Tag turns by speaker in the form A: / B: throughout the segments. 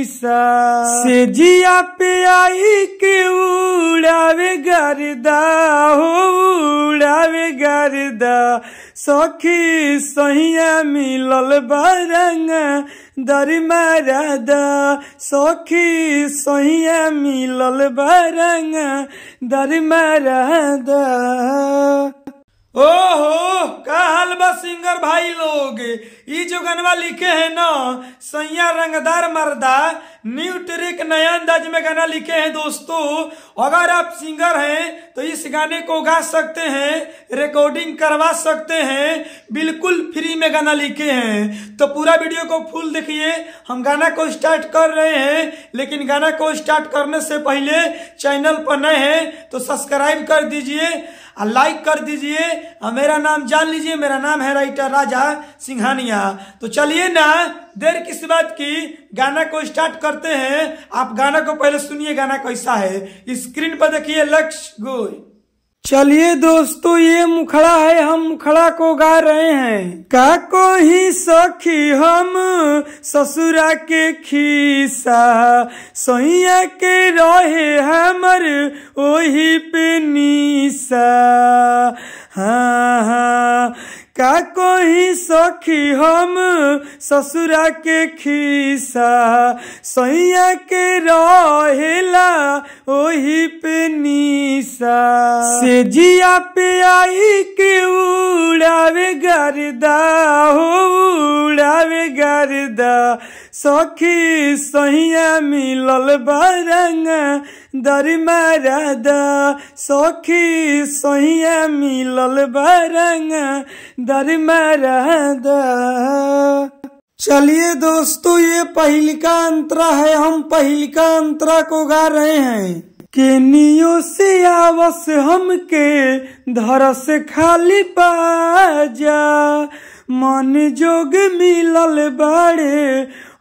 A: से जिया आई के उड़ावे गर्दा हो उड़ावे गर्दा सखी सहिया मिलल बरंग दरिमा राधा सखी सहिया मिलल बरंग दरिमा राधा ओहो का बा सिंगर भाई लोग ये जो गनवा लिखे है ना सैया रंगदार मर्दा न्यू ट्रिक नया अंदाज में गाना लिखे हैं दोस्तों अगर आप सिंगर हैं तो इस गाने को गा सकते हैं रिकॉर्डिंग करवा सकते हैं बिल्कुल फ्री में गाना लिखे हैं तो पूरा वीडियो को फुल देखिए हम गाना को स्टार्ट कर रहे हैं लेकिन गाना को स्टार्ट करने से पहले चैनल पर नए हैं तो सब्सक्राइब कर दीजिए और लाइक कर दीजिए और मेरा नाम जान लीजिए लीजिए मेरा नाम है राइटर राजा सिंघानिया तो चलिए ना देर किस बात की गाना को स्टार्ट करते हैं आप गाना को पहले सुनिए गाना कैसा है स्क्रीन पर देखिए लक्ष्य गोय चलिए दोस्तों ये मुखड़ा है हम मुखड़ा को गा रहे हैं का को ही सखी हम ससुरा के खीसा सोइया के रहे हमर ओही पे नीसा हाँ कोई सखी हम ससुरा के खीसा सैया के रहेला ओही पे नीसा से जिया पे आई के उड़ावे गर्दा हो बावे गर्दा सखी सहिया मिलल बरंग दरमारादा सखी सहिया मिलल बरंग दरमारादा चलिए दोस्तों ये पहल का अंतरा है हम पहल का अंतरा को गा रहे हैं के नियो से आवस हमके धरस खाली बाजा মন যোগ মিলল বাড়ে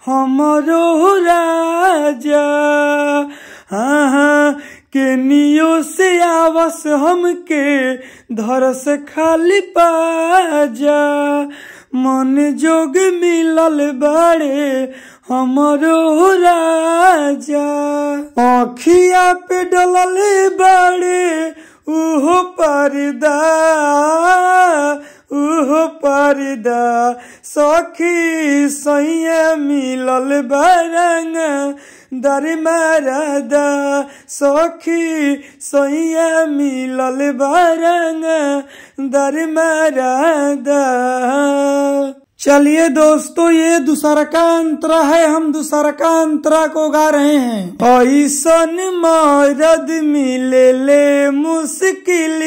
A: हमरो राजा हाँ के नियो से आवस हमके धर से खाली पाजा मन जोग मिलल बाड़े हमरो राजा आँखिया पे डलल बाड़े ओहो परदा उह परदा सखी सैया मिलल बरंग दरमरदा सखी सैया मिलल बरंग दरमरदा चलिए दोस्तों ये दूसरा का अंतरा है हम दूसरा का अंतरा को गा रहे हैं ऐसन मरद मिले ले मुश्किल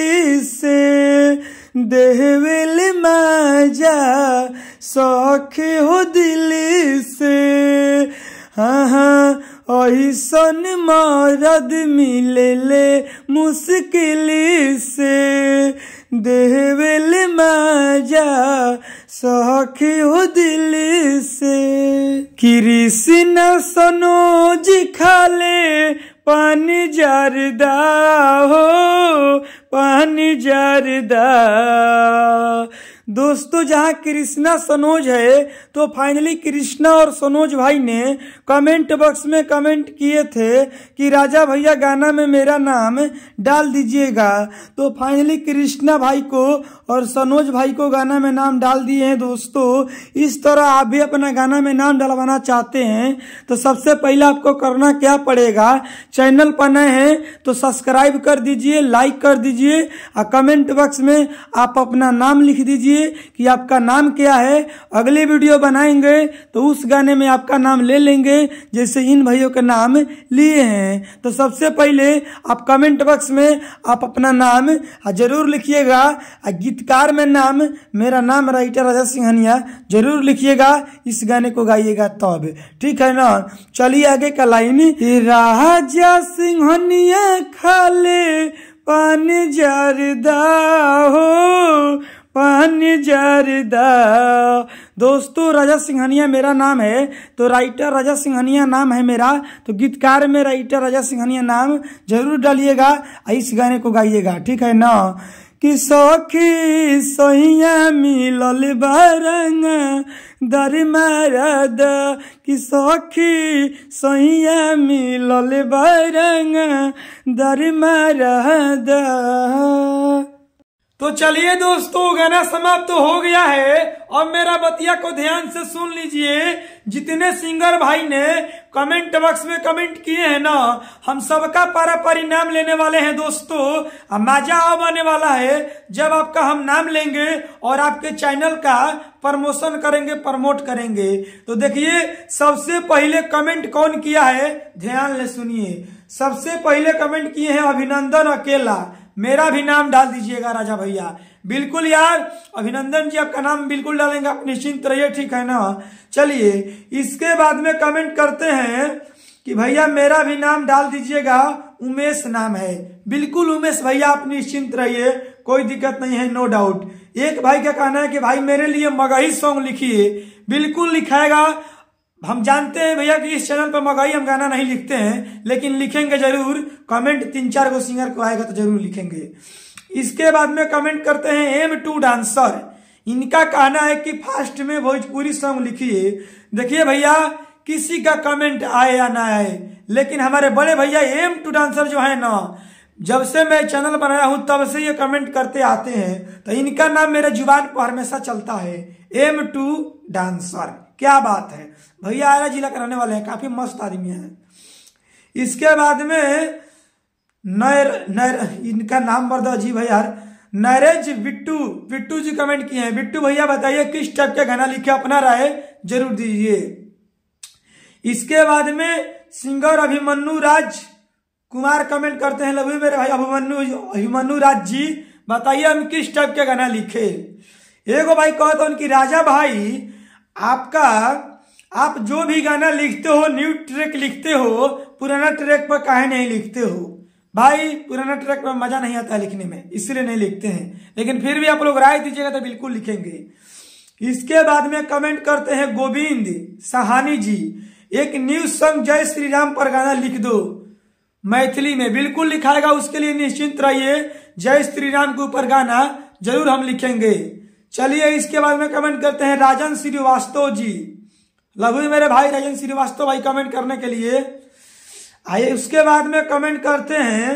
A: से दे विल माजा शौक हो दिल से हाँ ऐसन हाँ, मरद मिले ले मुश्किल से देवेल मजा सौख हो दिल से कृष्ण जी खाले पानी जरदा हो पानी जारदा दोस्तों जहां कृष्णा सनोज है तो फाइनली कृष्णा और सनोज भाई ने कमेंट बॉक्स में कमेंट किए थे कि राजा भैया गाना में मेरा नाम डाल दीजिएगा तो फाइनली कृष्णा भाई को और सनोज भाई को गाना में नाम डाल दिए हैं दोस्तों इस तरह आप भी अपना गाना में नाम डलवाना चाहते हैं तो सबसे पहले आपको करना क्या पड़ेगा चैनल पर नए हैं तो सब्सक्राइब कर दीजिए लाइक कर दीजिए और कमेंट बॉक्स में आप अपना नाम लिख दीजिए कीजिए कि आपका नाम क्या है अगले वीडियो बनाएंगे तो उस गाने में आपका नाम ले लेंगे जैसे इन भाइयों के नाम लिए हैं तो सबसे पहले आप कमेंट बॉक्स में आप अपना नाम हाँ, जरूर लिखिएगा गीतकार में नाम मेरा नाम राइटर राजा सिंहनिया जरूर लिखिएगा इस गाने को गाइएगा तब ठीक है ना चलिए आगे का लाइन राजा सिंहनिया खाले पानी जरदा हो पन जरदा दोस्तों राजा सिंघानिया मेरा नाम है तो राइटर राजा सिंघानिया नाम है मेरा तो गीतकार में राइटर राजा सिंघानिया नाम जरूर डालिएगा इस गाने को गाइएगा ठीक है ना कि सखी सोहिया मिलल बरंग दर मारद कि सखी सोहिया मिलल बरंग दर मारद तो चलिए दोस्तों गाना समाप्त तो हो गया है और मेरा बतिया को ध्यान से सुन लीजिए जितने सिंगर भाई ने कमेंट बॉक्स में कमेंट किए हैं ना हम सबका पारा परिणाम लेने वाले हैं दोस्तों मजा अब आने वाला है जब आपका हम नाम लेंगे और आपके चैनल का प्रमोशन करेंगे प्रमोट करेंगे तो देखिए सबसे पहले कमेंट कौन किया है ध्यान ले सुनिए सबसे पहले कमेंट किए हैं अभिनंदन अकेला मेरा भी नाम डाल दीजिएगा राजा भैया बिल्कुल यार अभिनंदन जी आपका नाम बिल्कुल डालेंगे आप निश्चिंत रहिए ठीक है ना चलिए इसके बाद में कमेंट करते हैं कि भैया मेरा भी नाम डाल दीजिएगा उमेश नाम है बिल्कुल उमेश भैया आप निश्चिंत रहिए कोई दिक्कत नहीं है नो डाउट एक भाई का कहना है कि भाई मेरे लिए मगही सॉन्ग लिखिए बिल्कुल लिखाएगा हम जानते हैं भैया कि इस चैनल पर मगाई हम गाना नहीं लिखते हैं लेकिन लिखेंगे जरूर कमेंट तीन चार गो सिंगर को आएगा तो जरूर लिखेंगे इसके बाद में कमेंट करते हैं एम टू डांसर इनका कहना है कि फास्ट में भोजपुरी सॉन्ग लिखिए देखिए भैया किसी का कमेंट आए या ना आए लेकिन हमारे बड़े भैया एम टू डांसर जो है ना जब से मैं चैनल बनाया हूं तब से ये कमेंट करते आते हैं तो इनका नाम मेरे जुबान पर हमेशा चलता है एम टू डांसर क्या बात है भैया आयरा जिला के रहने वाले हैं काफी मस्त आदमी है इसके बाद में नर नर इनका नाम बर्द अजीब भैया नरेज बिट्टू बिट्टू जी कमेंट किए हैं बिट्टू भैया बताइए किस टाइप के गाना लिखे अपना राय जरूर दीजिए इसके बाद में सिंगर अभिमन्यु राज कुमार कमेंट करते हैं लभु मेरे भाई अभिमन्यु अभिमन्यु राज जी बताइए हम किस टाइप के गाना लिखे एगो भाई कहते उनकी राजा भाई आपका आप जो भी गाना लिखते हो न्यू ट्रैक लिखते हो पुराना ट्रैक पर काहे नहीं लिखते हो भाई पुराना ट्रैक पर मजा नहीं आता लिखने में इसलिए नहीं लिखते हैं लेकिन फिर भी आप लोग राय दीजिएगा तो बिल्कुल लिखेंगे इसके बाद में कमेंट करते हैं गोविंद सहानी जी एक न्यू सॉन्ग जय श्री राम पर गाना लिख दो मैथिली में बिल्कुल लिखाएगा उसके लिए निश्चिंत रहिए जय श्री राम के ऊपर गाना जरूर हम लिखेंगे चलिए इसके बाद में कमेंट करते हैं राजन श्रीवास्तव जी लघु मेरे भाई राजन श्रीवास्तव भाई कमेंट करने के लिए आइए उसके बाद में कमेंट करते हैं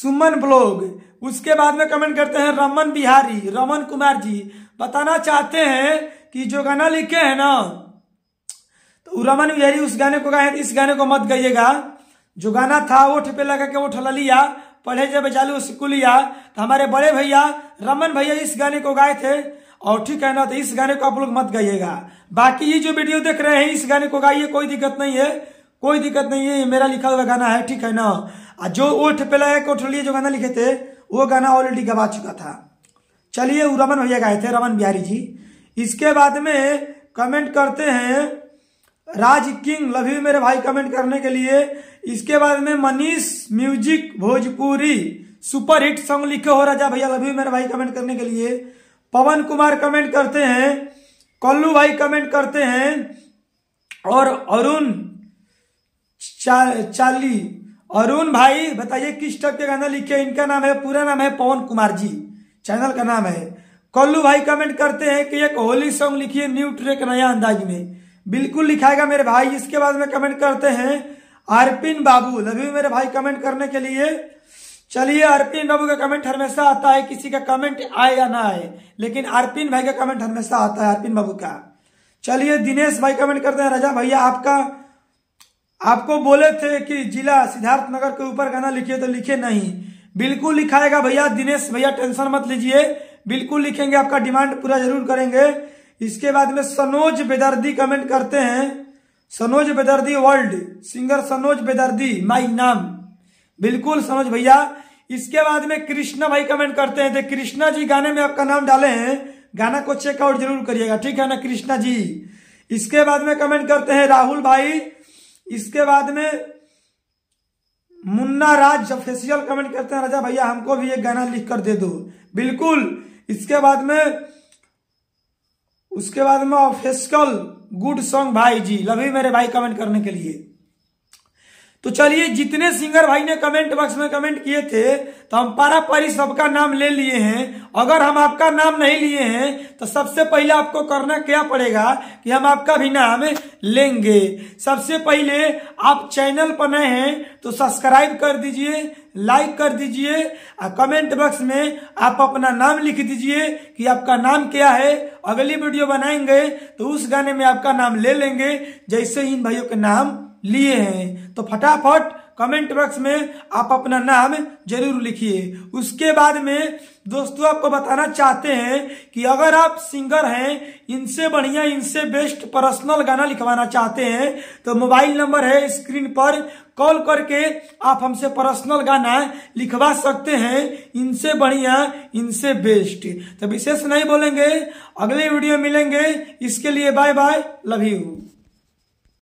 A: सुमन ब्लॉग उसके बाद में कमेंट करते हैं रमन बिहारी रमन कुमार जी बताना चाहते हैं कि जो गाना लिखे हैं ना तो रमन बिहारी उस गाने को गाए इस गाने को मत गाइएगा जो गाना था वो पे लगा के वो ठला लिया पहले जब जालू कुलिया तो हमारे बड़े भैया रमन भैया इस गाने को गाए थे और ठीक है ना तो इस गाने को आप लोग मत गाइएगा बाकी ये जो वीडियो देख रहे हैं इस गाने को गाइए कोई दिक्कत नहीं है कोई दिक्कत नहीं है ये मेरा लिखा हुआ गाना है ठीक है ना जो ओठ पे लगा के उठलिए जो गाना लिखे थे वो गाना ऑलरेडी गवा चुका था चलिए वो रमन भैया गाए थे रमन बिहारी जी इसके बाद में कमेंट करते हैं राज किंग लभी मेरे भाई कमेंट करने के लिए इसके बाद में Manish music Bhojpuri super hit song लिखे हो राजा भैया अभी मेरा मेरे भाई कमेंट करने के लिए पवन कुमार कमेंट करते हैं कल्लू भाई कमेंट करते हैं और अरुण चा, चाली अरुण भाई बताइए किस टाइप के गाना लिखे इनका नाम है पूरा नाम है पवन कुमार जी चैनल का नाम है कल्लू भाई कमेंट करते हैं कि एक होली सॉन्ग लिखिए न्यू ट्रेक नया अंदाज में बिल्कुल लिखाएगा मेरे भाई इसके बाद में कमेंट करते हैं अर्पिन बाबू लवी मेरे भाई कमेंट करने के लिए चलिए अर्पिन बाबू का कमेंट हमेशा आता है किसी का कमेंट आए या ना आए लेकिन अर्पिन भाई का कमेंट हमेशा आता है अर्पिन बाबू का चलिए दिनेश भाई कमेंट करते हैं राजा भैया आपका आपको बोले थे कि जिला सिद्धार्थ नगर के ऊपर गाना लिखिए तो लिखे नहीं बिल्कुल लिखाएगा भैया दिनेश भैया टेंशन मत लीजिए बिल्कुल लिखेंगे आपका डिमांड पूरा जरूर करेंगे इसके बाद में सनोज बेदर्दी कमेंट करते हैं सनोज बेदर्दी वर्ल्ड सिंगर सनोज बेदर्दी माई नाम बिल्कुल सनोज भैया इसके बाद में कृष्णा भाई कमेंट करते हैं तो कृष्णा जी गाने में आपका नाम डाले हैं गाना को चेकआउट जरूर करिएगा ठीक है ना कृष्णा जी इसके बाद में कमेंट करते हैं राहुल भाई इसके बाद में मुन्ना राज फेसियल कमेंट करते हैं राजा भैया हमको भी एक गाना लिख कर दे दो बिल्कुल इसके बाद में उसके बाद में ऑफिशियल गुड सॉन्ग भाई जी लव यू मेरे भाई कमेंट करने के लिए तो चलिए जितने सिंगर भाई ने कमेंट बॉक्स में कमेंट किए थे तो हम पारापारी सबका नाम ले लिए हैं अगर हम आपका नाम नहीं लिए हैं तो सबसे पहले आपको करना क्या पड़ेगा कि हम आपका भी नाम लेंगे सबसे पहले आप चैनल पर नए हैं तो सब्सक्राइब कर दीजिए लाइक कर दीजिए और कमेंट बॉक्स में आप अपना नाम लिख दीजिए कि आपका नाम क्या है अगली वीडियो बनाएंगे तो उस गाने में आपका नाम ले लेंगे जैसे ही इन भाइयों के नाम लिए हैं तो फटाफट कमेंट बॉक्स में आप अपना नाम जरूर लिखिए उसके बाद में दोस्तों आपको बताना चाहते हैं कि अगर आप सिंगर हैं इनसे बढ़िया इनसे बेस्ट पर्सनल गाना लिखवाना चाहते हैं तो मोबाइल नंबर है स्क्रीन पर कॉल करके आप हमसे पर्सनल गाना लिखवा सकते हैं इनसे बढ़िया इनसे बेस्ट तो विशेष नहीं बोलेंगे अगले वीडियो मिलेंगे इसके लिए बाय बाय लव यू